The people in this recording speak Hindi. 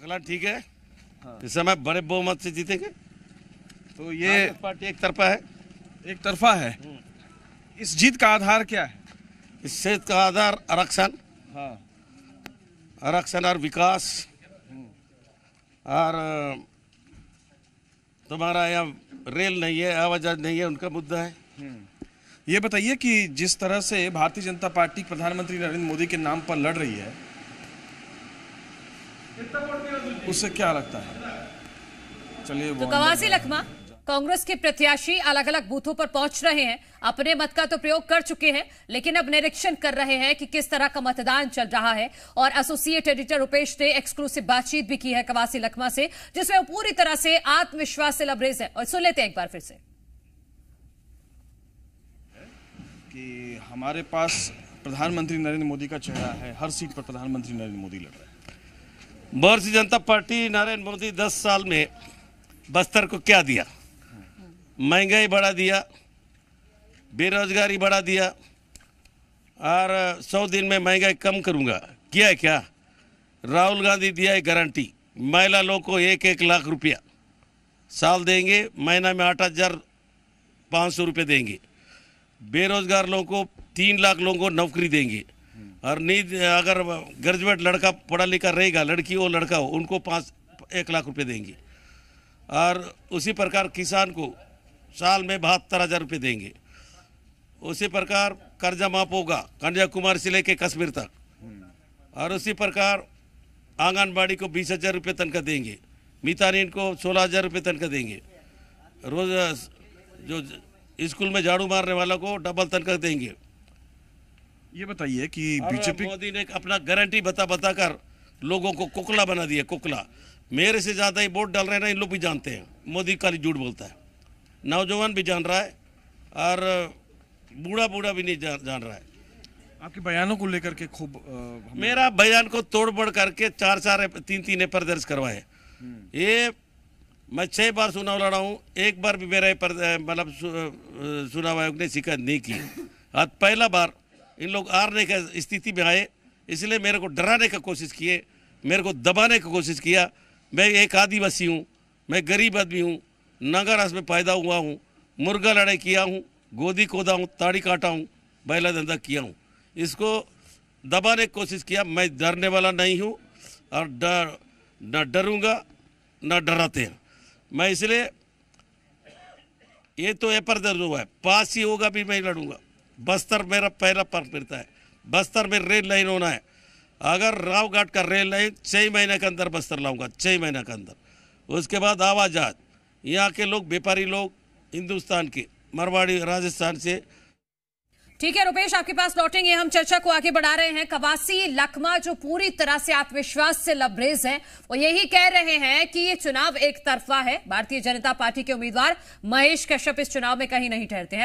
अगला ठीक है हाँ। इस समय बड़े बहुमत से जीतेंगे तो ये पार्टी एक तरफा है एक तरफा है हम्म। इस जीत का आधार क्या है इस जीत का आधार आरक्षण हाँ। आरक्षण और विकास हम्म। और तुम्हारा यहाँ रेल नहीं है आवाजाज नहीं है उनका मुद्दा है हम्म। ये बताइए कि जिस तरह से भारतीय जनता पार्टी प्रधानमंत्री नरेंद्र मोदी के नाम पर लड़ रही है उससे क्या लगता है चलिए तो कवासी लखमा कांग्रेस के प्रत्याशी अलग अलग बूथों पर पहुंच रहे हैं अपने मत का तो प्रयोग कर चुके हैं लेकिन अब निरीक्षण कर रहे हैं कि किस तरह का मतदान चल रहा है और एसोसिएट एडिटर रूपेश ने एक्सक्लूसिव बातचीत भी की है कवासी लखमा से जिसमें वो पूरी तरह से आत्मविश्वास से लबरेज है और सुन लेते हैं एक बार फिर से कि हमारे पास प्रधानमंत्री नरेंद्र मोदी का चेहरा है हर सीट पर प्रधानमंत्री नरेंद्र मोदी लड़ रहे हैं भारतीय जनता पार्टी नरेंद्र मोदी दस साल में बस्तर को क्या दिया महंगाई बढ़ा दिया बेरोजगारी बढ़ा दिया और सौ दिन में महंगाई कम करूंगा किया है क्या राहुल गांधी दिया है गारंटी महिला लोग को एक एक लाख रुपया साल देंगे महीना में आठ हज़ार पाँच सौ रुपये देंगे बेरोजगार लोगों को तीन लाख लोगों को नौकरी देंगे और नींद अगर ग्रेजुएट लड़का पढ़ा लिखा रहेगा लड़की हो लड़का हो उनको पाँच एक लाख रुपये देंगे और उसी प्रकार किसान को साल में बहत्तर हज़ार रुपये देंगे उसी प्रकार कर्जा माफ होगा कन्याकुमारी से लेके कश्मीर तक और उसी प्रकार आंगनबाड़ी को बीस हज़ार रुपये तनखा देंगे मितानीन को सोलह हज़ार रुपये तनखा देंगे रोज़ जो स्कूल में झाड़ू मारने वाला को डबल तनखा देंगे ये बताइए कि बीजेपी मोदी ने अपना गारंटी बता बता कर लोगों को कुकला बना दिया कुकला मेरे से ज़्यादा ही वोट डाल रहे हैं ना इन लोग भी जानते हैं मोदी काली झूठ बोलता है नौजवान भी जान रहा है और बूढ़ा बूढ़ा भी नहीं जान, रहा है आपके बयानों को लेकर के खूब मेरा बयान को तोड़ बढ़ करके चार चार तीन तीन एपर दर्ज करवाए हम्म। ये मैं छह बार चुनाव लड़ा हूँ एक बार भी मेरा मतलब चुनाव आयोग ने शिकायत नहीं की आज पहला बार इन लोग हारने का स्थिति में आए इसलिए मेरे को डराने का कोशिश किए मेरे को दबाने का कोशिश किया मैं एक आदिवासी हूँ मैं गरीब आदमी हूँ नगारास में पैदा हुआ हूँ मुर्गा लड़ाई किया हूँ गोदी खोदा हूँ ताड़ी काटा हूँ बैला धंधा किया हूँ इसको दबाने की कोशिश किया मैं डरने वाला नहीं हूँ और डर न डरूँगा न डराते हैं मैं इसलिए ये तो एपर दर्ज हुआ है पास ही होगा भी मैं लड़ूंगा बस्तर मेरा पहला पर मिलता है बस्तर में रेल लाइन होना है अगर राव घाट का रेल लाइन छः महीने के अंदर बस्तर लाऊंगा छः महीने के अंदर उसके बाद आवाजात यहाँ के लोग व्यापारी लोग हिंदुस्तान के मरवाड़ी राजस्थान से ठीक है रुपेश आपके पास लौटेंगे हम चर्चा को आगे बढ़ा रहे हैं कवासी लखमा जो पूरी तरह से आत्मविश्वास से लबरेज हैं वो यही कह रहे हैं कि ये चुनाव एक तरफा है भारतीय जनता पार्टी के उम्मीदवार महेश कश्यप इस चुनाव में कहीं नहीं ठहरते हैं